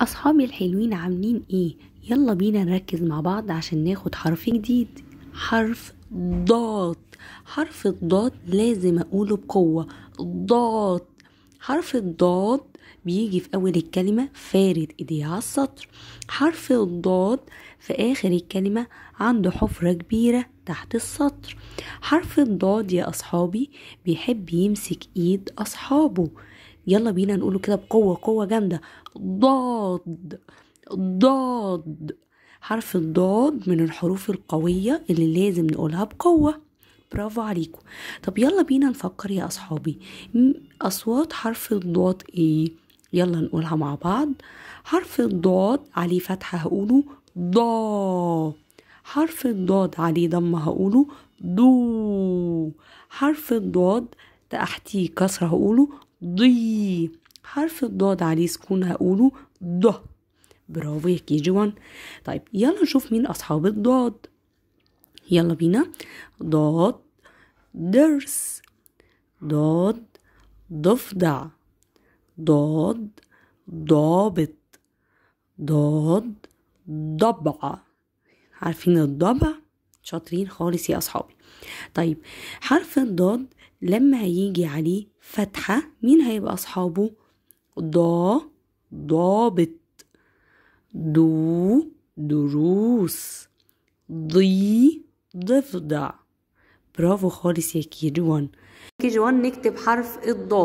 أصحابي الحلوين عاملين إيه؟ يلا بينا نركز مع بعض عشان ناخد حرف جديد حرف ضاد حرف الضاد لازم أقوله بقوة ضاد حرف الضاد بيجي في أول الكلمة فارد إيديه على السطر حرف الضاد في آخر الكلمة عنده حفرة كبيرة تحت السطر حرف الضاد يا أصحابي بيحب يمسك إيد أصحابه يلا بينا نقوله كده بقوة قوة جامدة ضاد ضاد حرف الضاد من الحروف القوية اللي لازم نقولها بقوة برافو عليكم طب يلا بينا نفكر يا أصحابي أصوات حرف الضاد إيه يلا نقولها مع بعض حرف الضاد عليه فتحة هقوله ضا حرف الضاد عليه ضمة هقوله دو حرف الضاد تحتيه كسرة هقوله ضي حرف الضاد عليه سكون هقوله ض برافو يا كي جي وان طيب يلا نشوف مين أصحاب الضاد يلا بينا ضاد درس ضاد ضفدع ضاد ضابط ضاد ضبع عارفين الضبع شاطرين خالص يا اصحابي طيب حرف الضاد لما هيجي عليه فتحة مين هيبقى أصحابه ضا ضابط دو دروس ضي ضفدع برافو خالص يا كي جوان كي جوان نكتب حرف الضاد